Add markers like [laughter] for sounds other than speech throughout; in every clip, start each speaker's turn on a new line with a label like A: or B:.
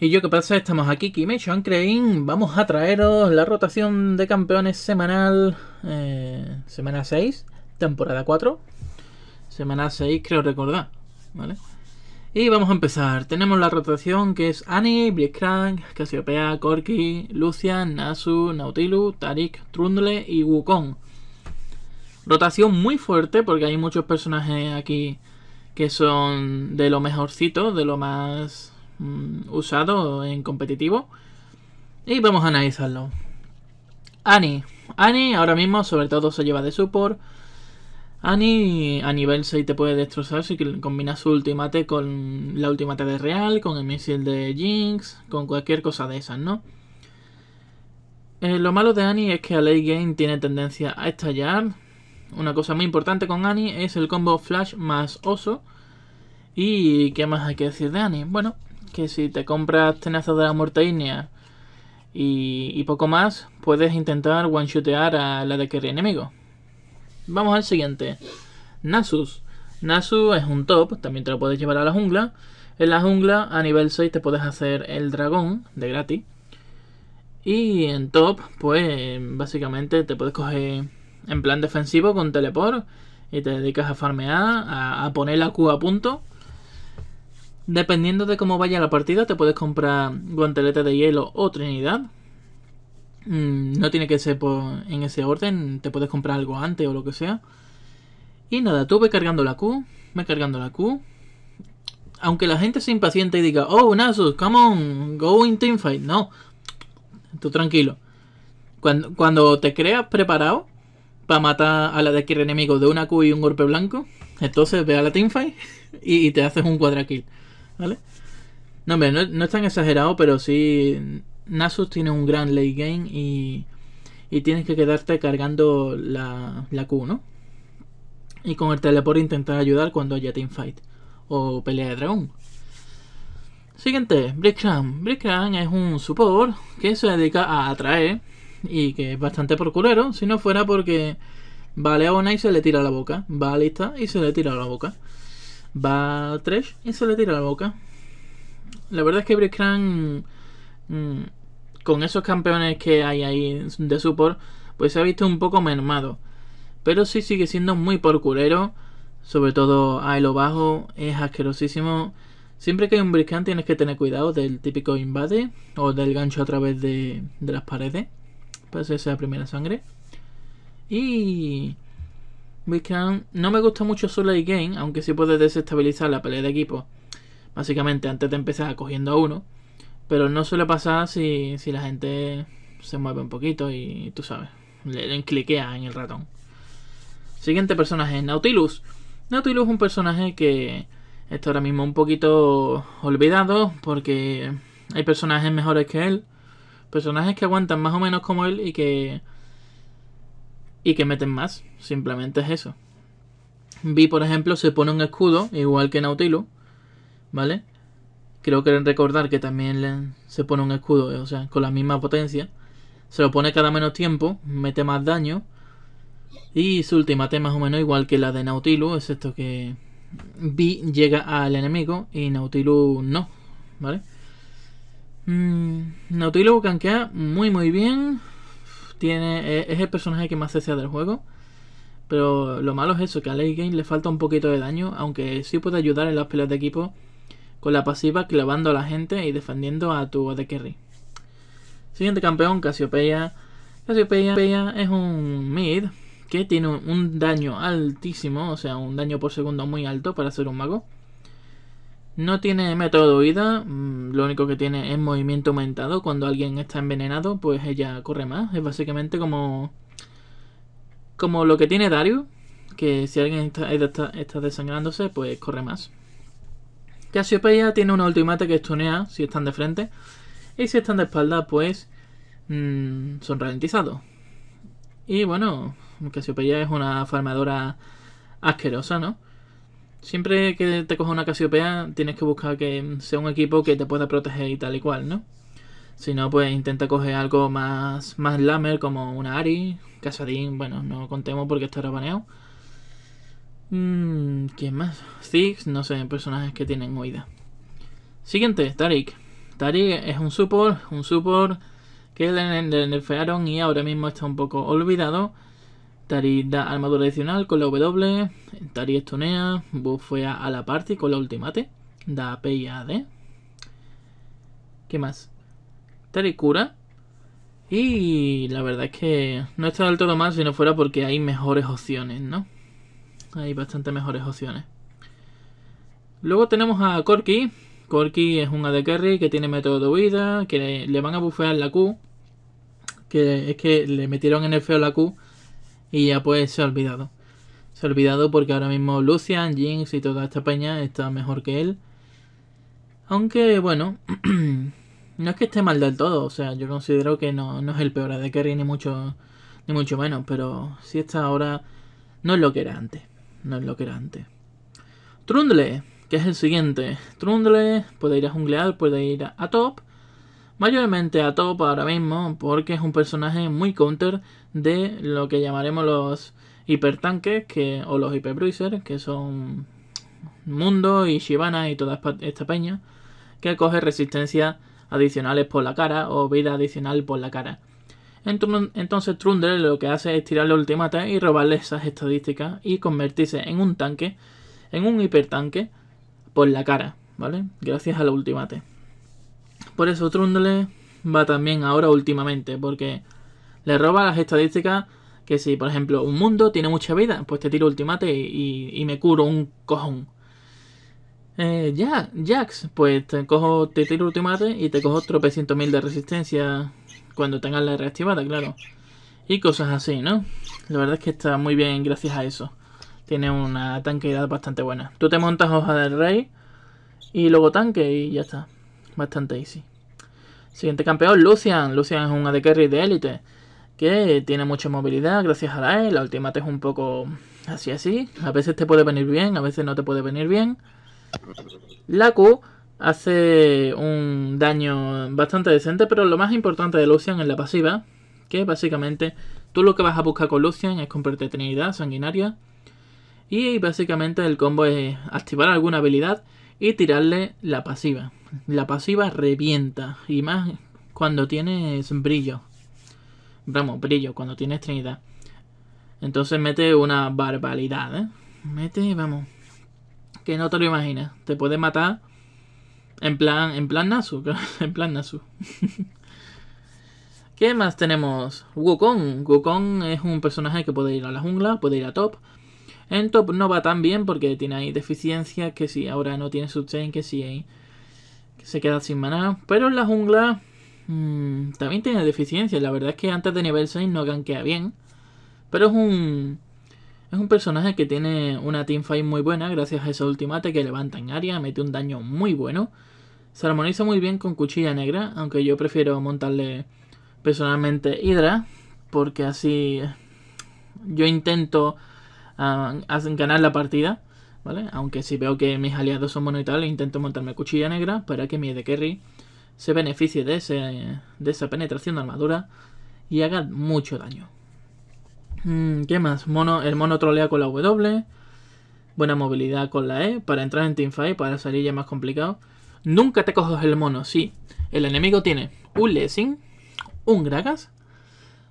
A: Y yo, ¿qué pasa? Estamos aquí, Kimecho Ancrein. Vamos a traeros la rotación de campeones semanal. Eh, semana 6, temporada 4. Semana 6, creo recordar. ¿Vale? Y vamos a empezar. Tenemos la rotación que es Annie, Blitzcrank, Casiopea, Corki, Lucian, Nasu, Nautilus, Tarik, Trundle y Wukong. Rotación muy fuerte porque hay muchos personajes aquí que son de lo mejorcito, de lo más Mm, usado en competitivo. Y vamos a analizarlo. Annie. Annie ahora mismo sobre todo se lleva de support. Annie a nivel 6 te puede destrozar si combinas su ultimate con la ultimate de Real, con el misil de Jinx, con cualquier cosa de esas, ¿no? Eh, lo malo de Annie es que a late game tiene tendencia a estallar. Una cosa muy importante con Annie es el combo Flash más Oso. ¿Y qué más hay que decir de Annie? Bueno, que si te compras Tenazas de la Muerte y, poco más, puedes intentar one shotear a la de carry enemigo. Vamos al siguiente. Nasus. Nasus es un top, también te lo puedes llevar a la jungla. En la jungla, a nivel 6 te puedes hacer el dragón de gratis. Y en top, pues básicamente te puedes coger en plan defensivo con teleport y te dedicas a farmear, a, a poner la Q a punto Dependiendo de cómo vaya la partida, te puedes comprar guantelete de hielo o trinidad. Mm, no tiene que ser en ese orden, te puedes comprar algo antes o lo que sea. Y nada, tú ves cargando la Q, me cargando la Q. Aunque la gente se impaciente y diga, oh, Nasus, come on, go in teamfight. No, tú tranquilo. Cuando, cuando te creas preparado para matar a la de enemigo de una Q y un golpe blanco, entonces ve a la teamfight [laughs] y, te haces un cuadraquil. ¿vale? No, no, es tan exagerado, pero sí. Nasus tiene un gran late game y, tienes que quedarte cargando la, la Q, ¿no? Y con el teleport intentar ayudar cuando haya teamfight o pelea de dragón. Siguiente, Brickran. Brickran es un support que se dedica a atraer y que es bastante por Si no fuera porque vale a una y se le tira la boca, va a lista y se le tira la boca va Tresh y se le tira la boca. La verdad es que Brickran, mm, con esos campeones que hay ahí de support, pues se ha visto un poco mermado. Pero sí sigue siendo muy porculero, sobre todo a lo bajo, es asquerosísimo. Siempre que hay un Brickran tienes que tener cuidado del típico invade o del gancho a través de, de las paredes. Para hacerse la primera sangre. Y no me gusta mucho solo late game, aunque sí puede desestabilizar la pelea de equipo. Básicamente antes de empezar cogiendo a uno. Pero no suele pasar si, si la gente se mueve un poquito y tú sabes, le, den en el ratón. Siguiente personaje, Nautilus. Nautilus es un personaje que está ahora mismo un poquito olvidado porque hay personajes mejores que él. Personajes que aguantan más o menos como él y que y que meten más. Simplemente es eso. Vi, por ejemplo, se pone un escudo, igual que Nautilus, ¿vale? Creo que recordar que también se pone un escudo, o sea, con la misma potencia. Se lo pone cada menos tiempo, mete más daño. Y su ultimate es más o menos igual que la de Nautilus, esto que Vi llega al enemigo y Nautilus no, ¿vale? Mm, Nautilus canquea muy muy bien tiene. E-, es, el personaje que más se del juego. Pero lo malo es eso, que a Late Game le falta un poquito de daño, aunque sí puede ayudar en las peleas de equipo con la pasiva clavando a la gente y defendiendo a tu de carry. Siguiente campeón, Casiopeia. Casiopeia es un mid que tiene un daño altísimo, o sea, un daño por segundo muy alto para ser un mago. No tiene método de huida, mm, lo único que tiene es movimiento aumentado. Cuando alguien está envenenado, pues ella corre más. Es básicamente como. como lo que tiene Dario, que si alguien está, desangrándose, pues corre más. Cassiopeia tiene un ultimate que estunea si están de frente. Y si están de espalda, pues. Mm, son ralentizados. Y bueno, Cassiopeia es una farmadora asquerosa, ¿no? Siempre que te coja una Casiopea, tienes que buscar que sea un equipo que te pueda proteger y tal y cual, ¿no? Si no, pues intenta coger algo más, más lamer, como una Ari, Casadín, bueno, no contemos porque estará baneado. Mmm, ¿Quién más? Ziggs, no sé, personajes que tienen huida. Siguiente, Tarik. Tarik es un support, un support que le nerfearon y ahora mismo está un poco olvidado Tari da armadura adicional con la W. Tari estonea. Buffea a la party con la ultimate. Da P y AD. ¿Qué más? Tari cura. Y la verdad es que no está del todo mal si no fuera porque hay mejores opciones, ¿no? Hay bastante mejores opciones. Luego tenemos a Corky. Corky es un AD carry que tiene método de huida, que le van a bufear la Q. Que es que le metieron en el feo la Q y ya pues se ha olvidado. Se ha olvidado porque ahora mismo Lucian, Jinx y toda esta peña está mejor que él. Aunque, bueno, [clears throat] no es que esté mal del todo. O sea, yo considero que no, no es el peor de Kerry ni mucho, ni mucho menos. Pero si está ahora, no es lo que era antes. No es lo que era antes. Trundle, que es el siguiente. Trundle puede ir a junglear, puede ir a top. Mayormente a Top ahora mismo porque es un personaje muy counter de lo que llamaremos los hipertanques que, o los hiperbruisers, que son Mundo y Shivana y toda esta peña, que coge resistencias adicionales por la cara o vida adicional por la cara. Entonces Trundle lo que hace es tirar tirarle ultimata y robarle esas estadísticas y convertirse en un tanque, en un hipertanque, por la cara, ¿vale? Gracias a la ultimate. Por eso Trundle va también ahora últimamente, porque le roba las estadísticas que si, por ejemplo, un mundo tiene mucha vida, pues te tiro ultimate y, me curo un cojón. Eh, Jax, pues te cojo, te tiro ultimate y te cojo tropecientos mil de resistencia cuando tengas la reactivada, claro. Y cosas así, ¿no? La verdad es que está muy bien gracias a eso. Tiene una tanqueidad bastante buena. Tú te montas hoja del rey y luego tanque y ya está. Bastante easy. Siguiente campeón, Lucian. Lucian es un AD carry de élite. Que tiene mucha movilidad gracias a la E. La ultimate es un poco así así. A veces te puede venir bien, a veces no te puede venir bien. La hace un daño bastante decente, pero lo más importante de Lucian es la pasiva, que básicamente tú lo que vas a buscar con Lucian es comprarte Trinidad Sanguinaria, y básicamente el combo es activar alguna habilidad y tirarle la pasiva. La pasiva revienta y más cuando tienes brillo. Vamos, brillo, cuando tienes trinidad. Entonces mete una barbaridad, ¿eh? Mete, vamos. Que no te lo imaginas. Te puede matar en plan, en plan Nasu, [laughs] en plan Nasu. [laughs] ¿Qué más tenemos? Wukong. Wukong es un personaje que puede ir a la jungla, puede ir a top, en top no va tan bien porque tiene ahí deficiencias, que si ahora no tiene sustain, que si sí, se queda sin maná. Pero en la jungla mm, también tiene deficiencias. La verdad es que antes de nivel 6 no gankea bien. Pero es un, es un personaje que tiene una teamfight muy buena gracias a ese ultimate que levanta en área, mete un daño muy bueno. Se armoniza muy bien con cuchilla negra, aunque yo prefiero montarle personalmente Hydra, porque así yo intento a, ganar la partida. ¿Vale? Aunque si veo que mis aliados son monos y tal, intento montarme cuchilla negra para que mi de carry se beneficie de, ese, de esa penetración de armadura y haga mucho daño. Mm, ¿Qué más? Mono, el mono trolea con la W. Buena movilidad con la E para entrar en teamfight, para salir ya más complicado. Nunca te cojas el mono, sí. El enemigo tiene un Lessing, un Gragas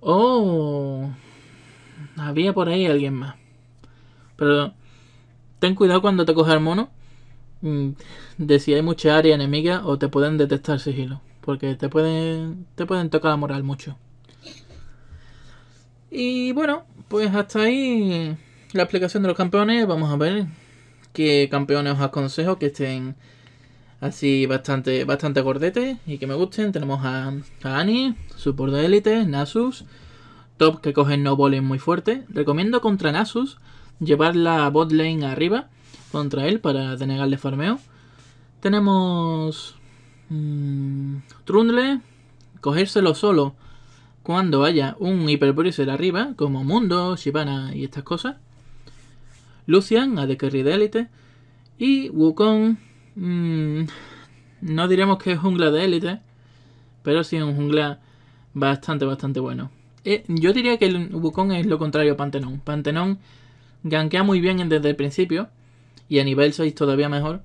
A: Oh, había por ahí alguien más. Pero ten cuidado cuando te coge el mono mm, de si hay mucha área enemiga o te pueden detectar sigilo. Porque te pueden, te pueden tocar la moral mucho. Y bueno, pues hasta ahí la explicación de los campeones. Vamos a ver qué campeones os aconsejo que estén así bastante, bastante gordetes y que me gusten. Tenemos a, a Annie, support de élite, Nasus, top que cogen no muy fuerte. Recomiendo contra Nasus llevar la bot lane arriba contra él para denegarle farmeo. Tenemos mm, Trundle, cogérselo solo cuando haya un hiperbriser arriba, como Mundo, Shibana y estas cosas. Lucian, a de de élite. Y Wukong, mm, no diremos que es jungla de élite, pero sí es un jungla bastante, bastante bueno. Eh, yo diría que el Wukong es lo contrario a pantenón. Pantenón gankea muy bien desde el principio. Y a nivel 6 todavía mejor.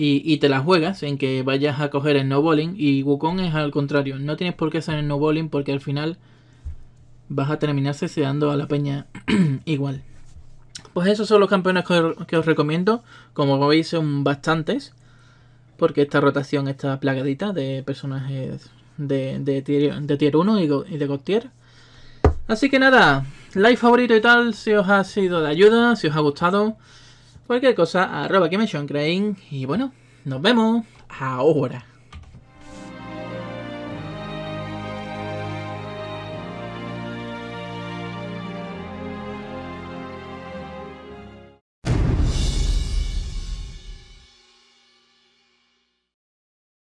A: Y, te la juegas en que vayas a coger el no bowling. Y Wukong es al contrario. No tienes por qué hacer el no bowling porque al final vas a terminar ceseando a la peña [clears throat] igual. Pues esos son los campeones que os recomiendo. Como veis son bastantes. Porque esta rotación está plagadita de personajes de, de, tier, 1 y, de God Así que nada, like favorito y tal, si os ha sido de ayuda, si os ha gustado. Cualquier cosa, arroba que me y bueno, nos vemos ahora.